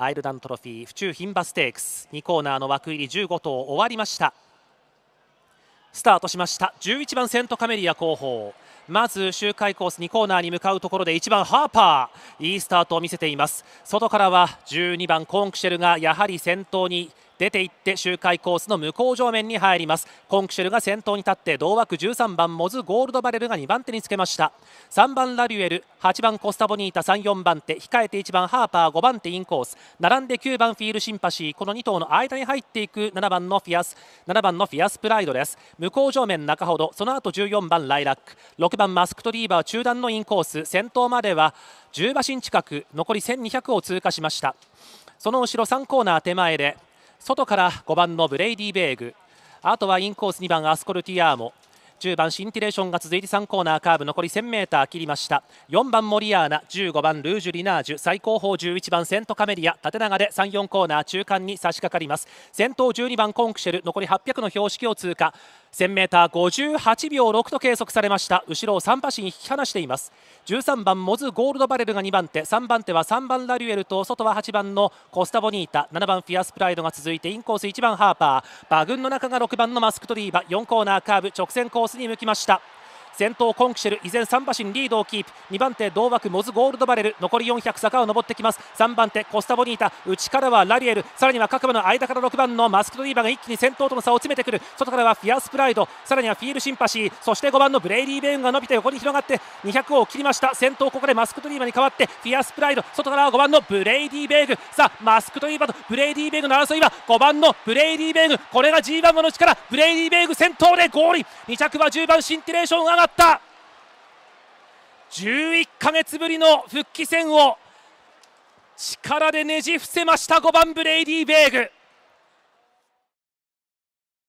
アイルランドトロフィー府中牝馬ステークス2コーナーの枠入り15頭終わりましたスタートしました11番セントカメリア後方まず周回コース2コーナーに向かうところで1番ハーパーいいスタートを見せています外からは12番コンクシェルがやはり先頭に出ていって周回コースの向こう上面に入りますコンクシェルが先頭に立って同枠13番モズゴールドバレルが2番手につけました3番ラビュエル8番コスタボニータ34番手控えて1番ハーパー5番手インコース並んで9番フィールシンパシーこの2頭の間に入っていく7番のフィアス7番のフィアスプライドです向こう上面中ほどその後14番ライラック6番マスクトリーバー中段のインコース先頭までは10馬身近く残り1200を通過しましたその後ろ3コーナー手前で外から5番のブレイディ・ベーグあとはインコース2番アスコルティアーモ10番シンティレーションが続いて3コーナーカーブ残り 1000m 切りました4番モリアーナ15番ルージュ・リナージュ最後方11番セントカメリア縦長で34コーナー中間に差し掛かります先頭12番コンクシェル残り800の標識を通過 1000m58 秒6と計測されました後ろを3馬身引き離しています13番モズゴールドバレルが2番手3番手は3番ラリュエルと外は8番のコスタボニータ7番フィアスプライドが続いてインコース1番ハーパー馬群の中が6番のマスクトリーバ4コーナーカーブ直線コースに向きました先頭コンクシェル依然3馬身リードをキープ2番手同枠モズゴールドバレル残り400坂を上ってきます3番手コスタボニータ内からはラリエルさらには各馬の間から6番のマスクドリーバーが一気に先頭との差を詰めてくる外からはフィアスプライドさらにはフィールシンパシーそして5番のブレイディー・ベーンが伸びて横に広がって200を切りました先頭ここでマスクドリーバーに代わってフィアスプライド外からは5番のブレイディー・ベーグさあマスクドリーバーとブレイディー・ベーグの争いは5番のブレイディー・ベーグこれが G1 馬の力ブレイディー・ベーグ先頭でゴール2着は10番シンテレーション上がった11ヶ月ぶりの復帰戦を力でねじ伏せました5番ブレイディー・ベーグ